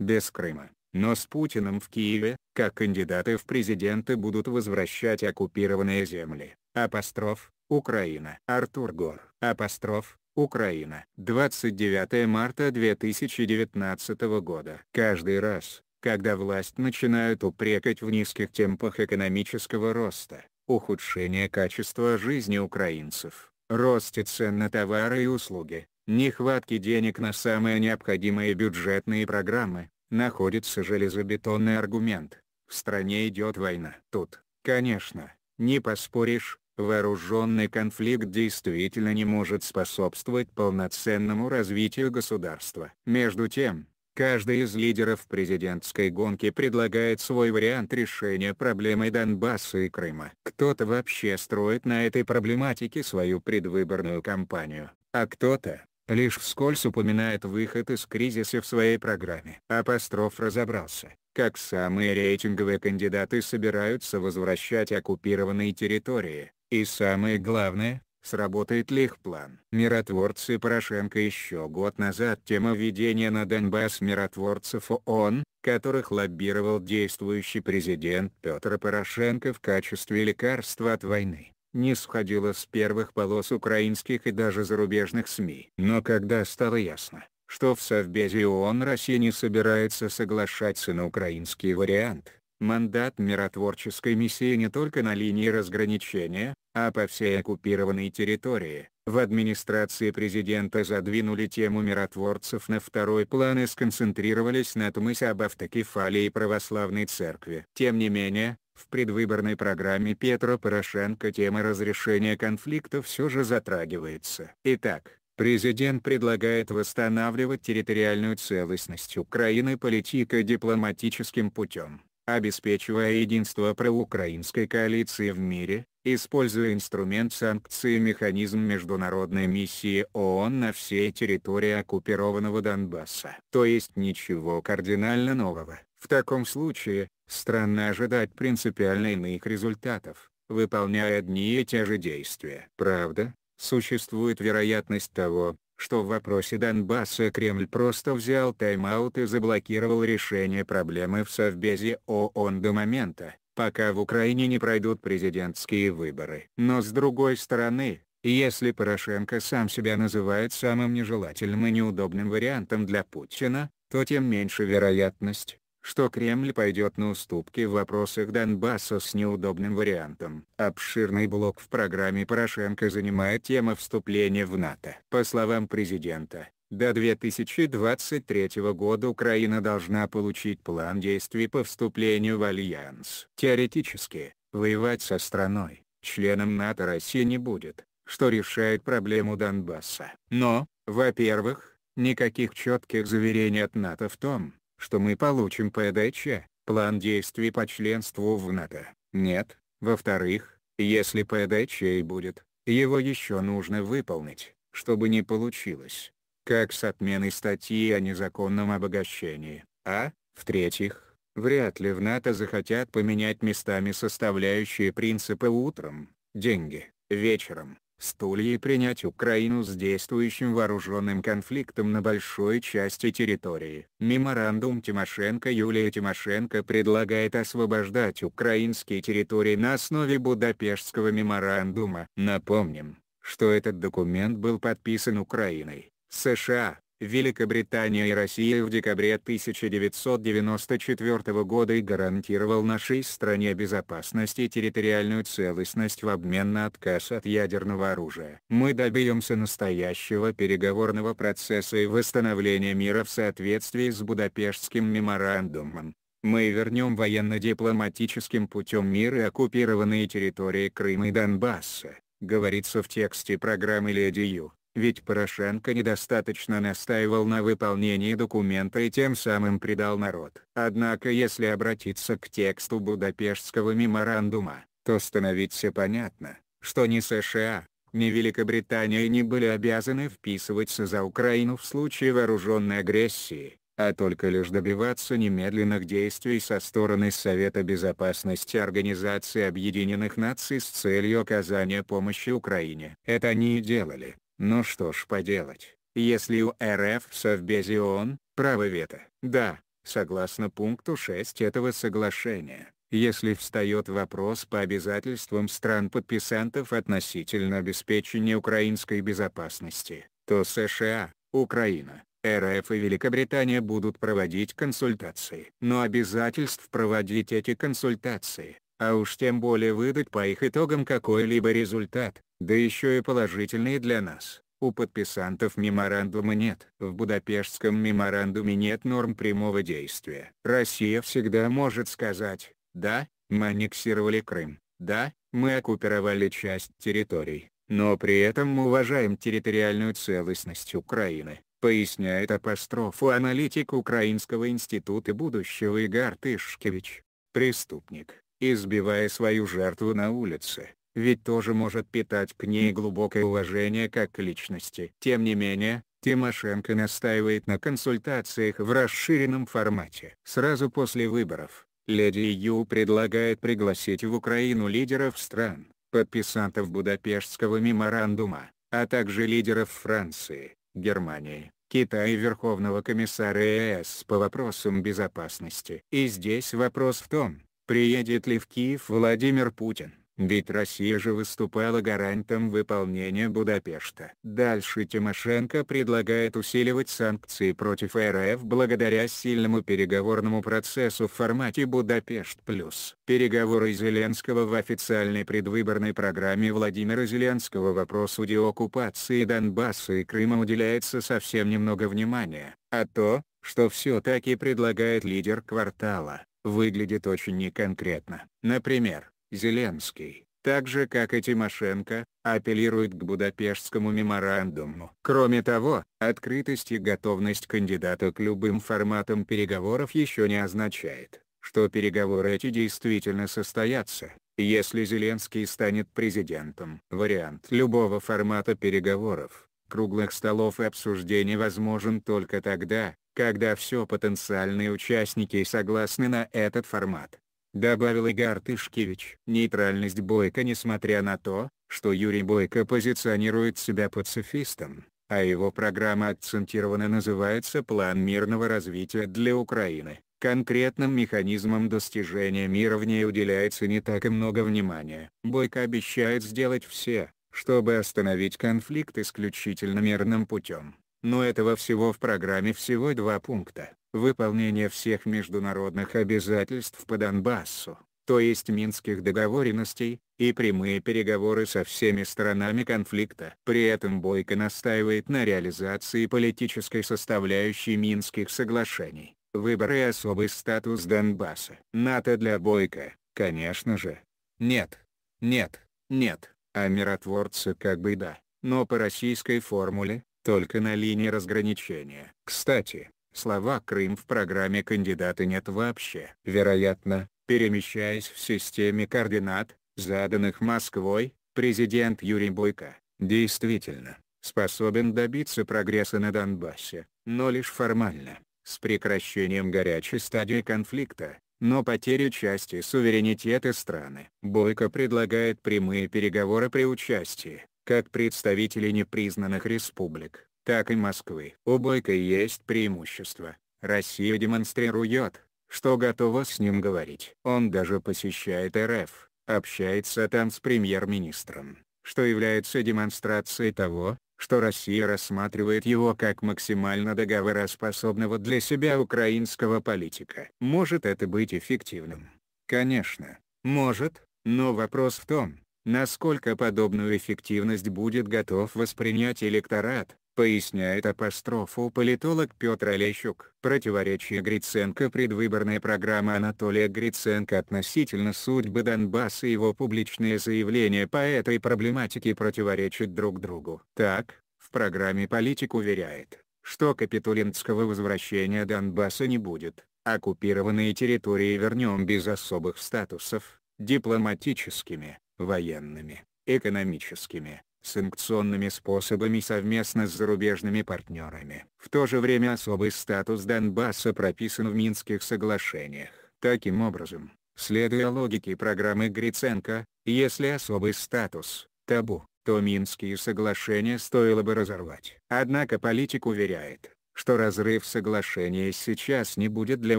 без Крыма. Но с Путиным в Киеве, как кандидаты в президенты будут возвращать оккупированные земли. Апостроф, Украина. Артур Гор. Апостроф, Украина. 29 марта 2019 года. Каждый раз, когда власть начинает упрекать в низких темпах экономического роста, ухудшение качества жизни украинцев, росте цен на товары и услуги, нехватки денег на самые необходимые бюджетные программы, находится железобетонный аргумент. В стране идет война. Тут, конечно, не поспоришь, вооруженный конфликт действительно не может способствовать полноценному развитию государства. Между тем, каждый из лидеров президентской гонки предлагает свой вариант решения проблемы Донбасса и Крыма. Кто-то вообще строит на этой проблематике свою предвыборную кампанию, а кто-то, лишь вскользь упоминает выход из кризиса в своей программе. Апостроф разобрался, как самые рейтинговые кандидаты собираются возвращать оккупированные территории, и самое главное, сработает ли их план. Миротворцы Порошенко еще год назад тема введения на Донбасс миротворцев ООН, которых лоббировал действующий президент Петр Порошенко в качестве лекарства от войны, не сходило с первых полос украинских и даже зарубежных СМИ. Но когда стало ясно, что в Совбезе ООН Россия не собирается соглашаться на украинский вариант, мандат миротворческой миссии не только на линии разграничения, а по всей оккупированной территории, в администрации президента задвинули тему миротворцев на второй план и сконцентрировались на том мысе об автокефалии православной церкви. Тем не менее, в предвыборной программе Петра Порошенко тема разрешения конфликта все же затрагивается. Итак, Президент предлагает восстанавливать территориальную целостность Украины политико-дипломатическим путем, обеспечивая единство проукраинской коалиции в мире, используя инструмент санкций и механизм международной миссии ООН на всей территории оккупированного Донбасса. То есть ничего кардинально нового. В таком случае, Странно ожидать принципиально иных результатов, выполняя одни и те же действия. Правда, существует вероятность того, что в вопросе Донбасса Кремль просто взял тайм-аут и заблокировал решение проблемы в Совбезе ООН до момента, пока в Украине не пройдут президентские выборы. Но с другой стороны, если Порошенко сам себя называет самым нежелательным и неудобным вариантом для Путина, то тем меньше вероятность, что Кремль пойдет на уступки в вопросах Донбасса с неудобным вариантом. Обширный блок в программе Порошенко занимает тема вступления в НАТО. По словам президента, до 2023 года Украина должна получить план действий по вступлению в Альянс. Теоретически, воевать со страной, членом НАТО Россия не будет, что решает проблему Донбасса. Но, во-первых, никаких четких заверений от НАТО в том, что мы получим ПДЧ, план действий по членству в НАТО, нет. Во-вторых, если ПДЧ и будет, его еще нужно выполнить, чтобы не получилось. Как с отменой статьи о незаконном обогащении, а, в-третьих, вряд ли в НАТО захотят поменять местами составляющие принципы утром, деньги, вечером столь и принять Украину с действующим вооруженным конфликтом на большой части территории. Меморандум Тимошенко Юлия Тимошенко предлагает освобождать украинские территории на основе Будапештского меморандума. Напомним, что этот документ был подписан Украиной, США, Великобритания и Россия в декабре 1994 года и гарантировал нашей стране безопасность и территориальную целостность в обмен на отказ от ядерного оружия. Мы добьемся настоящего переговорного процесса и восстановления мира в соответствии с Будапештским меморандумом. Мы вернем военно-дипломатическим путем мир и оккупированные территории Крыма и Донбасса, говорится в тексте программы «Леди Ю» ведь Порошенко недостаточно настаивал на выполнении документа и тем самым предал народ. Однако если обратиться к тексту Будапештского меморандума, то становится понятно, что ни США, ни Великобритания не были обязаны вписываться за Украину в случае вооруженной агрессии, а только лишь добиваться немедленных действий со стороны Совета Безопасности Организации Объединенных Наций с целью оказания помощи Украине. Это они и делали. Ну что ж поделать, если у РФ совбезион Совбезе право вето, да, согласно пункту 6 этого соглашения, если встает вопрос по обязательствам стран-подписантов относительно обеспечения украинской безопасности, то США, Украина, РФ и Великобритания будут проводить консультации. Но обязательств проводить эти консультации, а уж тем более выдать по их итогам какой-либо результат, да еще и положительные для нас. У подписантов меморандума нет. В Будапештском меморандуме нет норм прямого действия. Россия всегда может сказать, да, мы аннексировали Крым, да, мы оккупировали часть территорий, но при этом мы уважаем территориальную целостность Украины, поясняет апострофу аналитик Украинского института будущего Игорь Тышкевич. Преступник, избивая свою жертву на улице, ведь тоже может питать к ней глубокое уважение как к личности. Тем не менее, Тимошенко настаивает на консультациях в расширенном формате. Сразу после выборов, Леди Ю предлагает пригласить в Украину лидеров стран, подписантов Будапештского меморандума, а также лидеров Франции, Германии, Китая и Верховного комиссара ЕС э по вопросам безопасности. И здесь вопрос в том, приедет ли в Киев Владимир Путин. Ведь Россия же выступала гарантом выполнения Будапешта. Дальше Тимошенко предлагает усиливать санкции против РФ благодаря сильному переговорному процессу в формате Будапешт плюс. Переговоры Зеленского в официальной предвыборной программе Владимира Зеленского вопросу деоккупации Донбасса и Крыма уделяется совсем немного внимания, а то, что все-таки предлагает лидер квартала, выглядит очень неконкретно. Например, Зеленский, так же как и Тимошенко, апеллирует к Будапештскому меморандуму. Кроме того, открытость и готовность кандидата к любым форматам переговоров еще не означает, что переговоры эти действительно состоятся, если Зеленский станет президентом. Вариант любого формата переговоров, круглых столов и обсуждений возможен только тогда, когда все потенциальные участники согласны на этот формат добавил Игорь Тышкевич. Нейтральность Бойко несмотря на то, что Юрий Бойко позиционирует себя пацифистом, а его программа акцентированно называется «План мирного развития для Украины». Конкретным механизмом достижения мира в ней уделяется не так и много внимания. Бойко обещает сделать все, чтобы остановить конфликт исключительно мирным путем но этого всего в программе всего два пункта. Выполнение всех международных обязательств по Донбассу, то есть минских договоренностей, и прямые переговоры со всеми сторонами конфликта. При этом Бойко настаивает на реализации политической составляющей Минских соглашений, выборы и особый статус Донбасса. НАТО для Бойко, конечно же. Нет. Нет. Нет. А миротворцы как бы да, но по российской формуле, только на линии разграничения. Кстати, слова «Крым» в программе кандидата нет вообще. Вероятно, перемещаясь в системе координат, заданных Москвой, президент Юрий Бойко, действительно, способен добиться прогресса на Донбассе, но лишь формально, с прекращением горячей стадии конфликта, но потерю части суверенитета страны. Бойко предлагает прямые переговоры при участии как представители непризнанных республик, так и Москвы. У Бойко есть преимущество. Россия демонстрирует, что готова с ним говорить. Он даже посещает РФ, общается там с премьер-министром, что является демонстрацией того, что Россия рассматривает его как максимально договороспособного для себя украинского политика. Может это быть эффективным? Конечно, может, но вопрос в том, насколько подобную эффективность будет готов воспринять электорат, поясняет апострофу политолог Петр Олещук. Противоречие Гриценко предвыборная программа Анатолия Гриценко относительно судьбы Донбасса и его публичные заявления по этой проблематике противоречат друг другу. Так, в программе политик уверяет, что капитулинского возвращения Донбасса не будет, оккупированные территории вернем без особых статусов, дипломатическими, военными, экономическими, санкционными способами совместно с зарубежными партнерами. В то же время особый статус Донбасса прописан в Минских соглашениях. Таким образом, следуя логике программы Гриценко, если особый статус – табу, то Минские соглашения стоило бы разорвать. Однако политик уверяет, что разрыв соглашения сейчас не будет для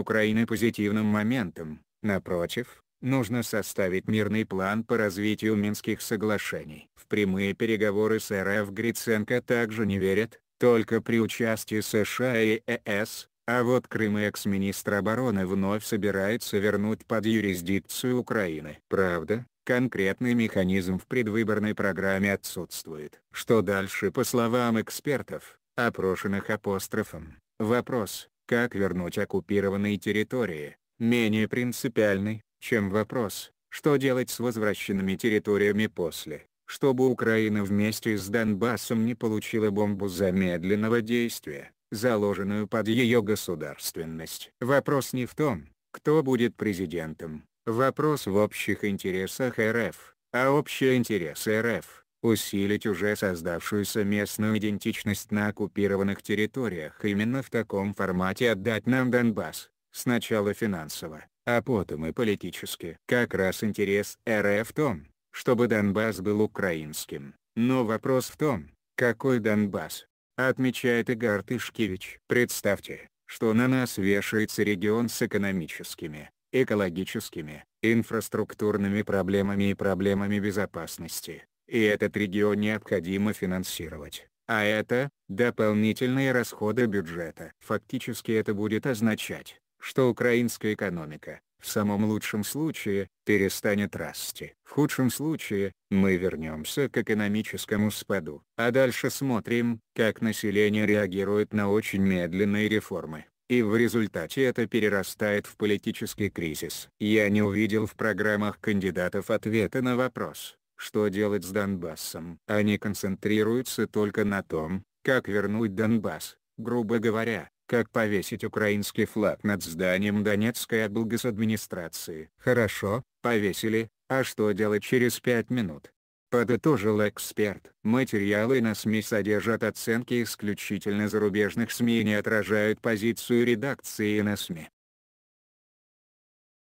Украины позитивным моментом, напротив, нужно составить мирный план по развитию Минских соглашений. В прямые переговоры с РФ Гриценко также не верят, только при участии США и ЕС, э а вот Крым экс-министр обороны вновь собирается вернуть под юрисдикцию Украины. Правда, конкретный механизм в предвыборной программе отсутствует. Что дальше по словам экспертов, опрошенных апострофом, вопрос, как вернуть оккупированные территории, менее принципиальный, чем вопрос, что делать с возвращенными территориями после, чтобы Украина вместе с Донбассом не получила бомбу замедленного действия, заложенную под ее государственность. Вопрос не в том, кто будет президентом, вопрос в общих интересах РФ, а общие интересы РФ – усилить уже создавшуюся местную идентичность на оккупированных территориях именно в таком формате отдать нам Донбасс, сначала финансово, а потом и политически. Как раз интерес РФ в том, чтобы Донбасс был украинским. Но вопрос в том, какой Донбасс, отмечает Игорь Тышкевич. Представьте, что на нас вешается регион с экономическими, экологическими, инфраструктурными проблемами и проблемами безопасности, и этот регион необходимо финансировать. А это – дополнительные расходы бюджета. Фактически это будет означать, что украинская экономика, в самом лучшем случае, перестанет расти. В худшем случае, мы вернемся к экономическому спаду. А дальше смотрим, как население реагирует на очень медленные реформы. И в результате это перерастает в политический кризис. Я не увидел в программах кандидатов ответа на вопрос, что делать с Донбассом. Они концентрируются только на том, как вернуть Донбасс, грубо говоря, как повесить украинский флаг над зданием Донецкой администрации. Хорошо, повесили, а что делать через пять минут? Подытожил эксперт. Материалы на СМИ содержат оценки исключительно зарубежных СМИ и не отражают позицию редакции на СМИ.